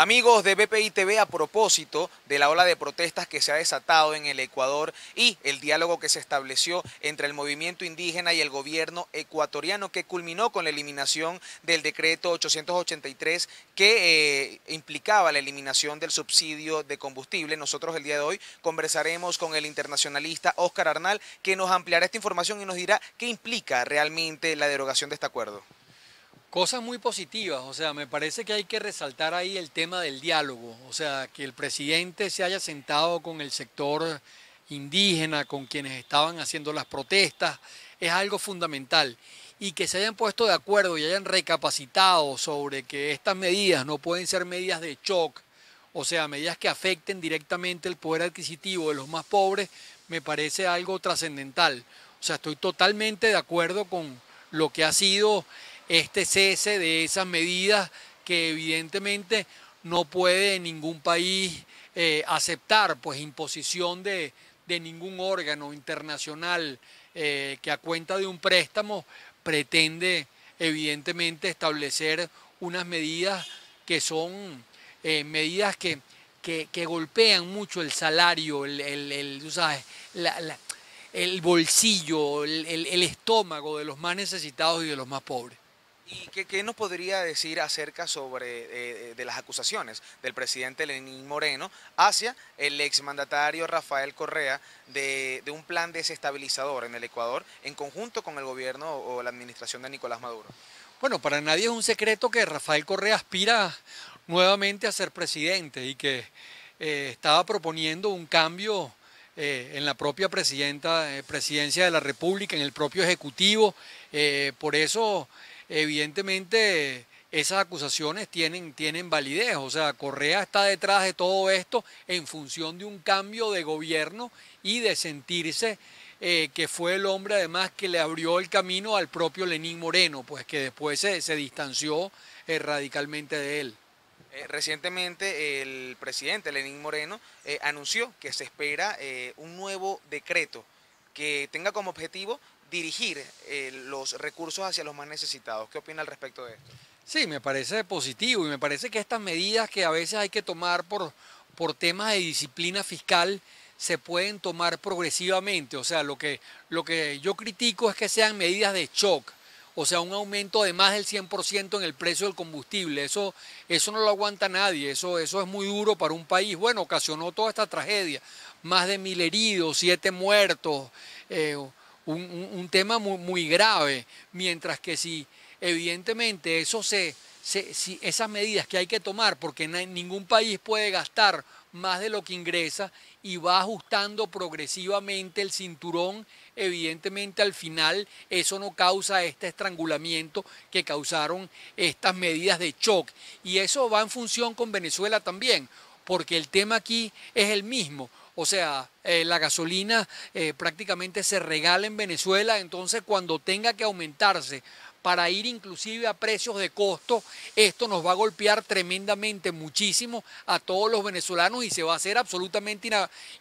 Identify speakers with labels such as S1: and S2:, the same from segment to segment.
S1: Amigos de BPI TV, a propósito de la ola de protestas que se ha desatado en el Ecuador y el diálogo que se estableció entre el movimiento indígena y el gobierno ecuatoriano que culminó con la eliminación del decreto 883 que eh, implicaba la eliminación del subsidio de combustible. Nosotros el día de hoy conversaremos con el internacionalista Óscar Arnal que nos ampliará esta información y nos dirá qué implica realmente la derogación de este acuerdo.
S2: Cosas muy positivas, o sea, me parece que hay que resaltar ahí el tema del diálogo, o sea, que el presidente se haya sentado con el sector indígena, con quienes estaban haciendo las protestas, es algo fundamental. Y que se hayan puesto de acuerdo y hayan recapacitado sobre que estas medidas no pueden ser medidas de shock, o sea, medidas que afecten directamente el poder adquisitivo de los más pobres, me parece algo trascendental. O sea, estoy totalmente de acuerdo con lo que ha sido este cese de esas medidas que evidentemente no puede ningún país eh, aceptar, pues imposición de, ningún órgano internacional eh, que a cuenta de un préstamo pretende evidentemente establecer unas medidas que son eh, medidas que, que, golpean mucho el salario, el, el bolsillo, el estómago de los más necesitados y de los más pobres.
S1: ¿Y qué, nos podría decir acerca sobre eh, de las acusaciones del presidente Lenín Moreno hacia el exmandatario Rafael Correa de, un plan desestabilizador en el Ecuador en conjunto con el gobierno o la administración de Nicolás Maduro?
S2: Bueno, para nadie es un secreto que Rafael Correa aspira nuevamente a ser presidente y que eh, estaba proponiendo un cambio eh, en la propia presidenta, presidencia de la República, en el propio Ejecutivo. por eso evidentemente esas acusaciones tienen, tienen validez. O sea, Correa está detrás de todo esto en función de un cambio de gobierno y de sentirse eh, que fue el hombre además que le abrió el camino al propio Lenín Moreno, pues que después se, distanció eh, radicalmente de él.
S1: Eh, recientemente el presidente Lenín Moreno anunció que se espera un nuevo decreto que tenga como objetivo dirigir eh, los recursos hacia los más necesitados. ¿Qué opina al respecto de esto?
S2: Sí, me parece positivo y me parece que estas medidas que a veces hay que tomar por, por temas de disciplina fiscal se pueden tomar progresivamente. O sea, lo que, lo que yo critico es que sean medidas de shock. O sea, un aumento de más del 100% en el precio del combustible. Eso, eso no lo aguanta nadie. Eso, eso es muy duro para un país. Bueno, ocasionó toda esta tragedia. Más de mil heridos, siete muertos, eh, un, tema muy, muy, grave, mientras que si evidentemente eso se, esas medidas que hay que tomar, porque ningún país puede gastar más de lo que ingresa y va ajustando progresivamente el cinturón, evidentemente al final eso no causa este estrangulamiento que causaron estas medidas de shock. Y eso va en función con Venezuela también porque el tema aquí es el mismo. O sea, eh, la gasolina eh, prácticamente se regala en Venezuela, entonces cuando tenga que aumentarse para ir inclusive a precios de costo, esto nos va a golpear tremendamente muchísimo a todos los venezolanos y se va a hacer absolutamente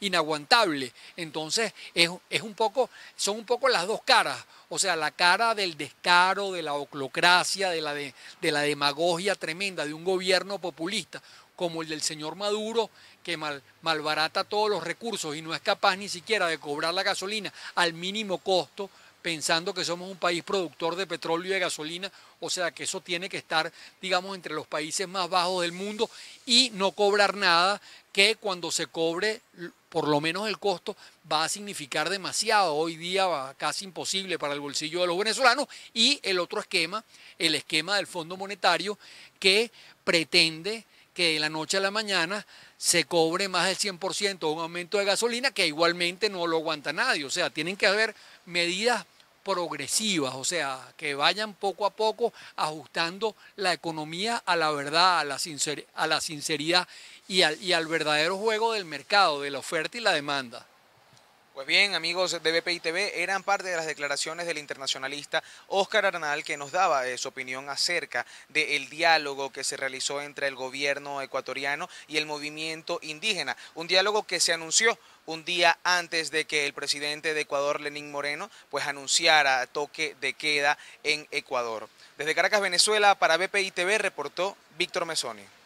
S2: inaguantable. Entonces, es, un poco, son un poco las dos caras, o sea, la cara del descaro, de la oclocracia, de la, de la demagogia tremenda de un gobierno populista, como el del señor Maduro, que malbarata todos los recursos y no es capaz ni siquiera de cobrar la gasolina al mínimo costo, pensando que somos un país productor de petróleo y de gasolina, o sea que eso tiene que estar, digamos, entre los países más bajos del mundo y no cobrar nada que cuando se cobre, por lo menos el costo, va a significar demasiado. Hoy día va casi imposible para el bolsillo de los venezolanos. Y el otro esquema, el esquema del Fondo Monetario, que pretende que de la noche a la mañana se cobre más del 100% un aumento de gasolina que igualmente no lo aguanta nadie. O sea, tienen que haber medidas progresivas, o sea, que vayan poco a poco ajustando la economía a la verdad, a la, sinceridad y al verdadero juego del mercado, de la oferta y la demanda.
S1: Pues bien, amigos de BPI TV, eran parte de las declaraciones del internacionalista Óscar Arnal que nos daba eh, su opinión acerca del diálogo que se realizó entre el gobierno ecuatoriano y el movimiento indígena. Un diálogo que se anunció un día antes de que el presidente de Ecuador, Lenín Moreno, pues anunciara toque de queda en Ecuador. Desde Caracas, Venezuela, para BPI TV reportó Víctor Mesoni.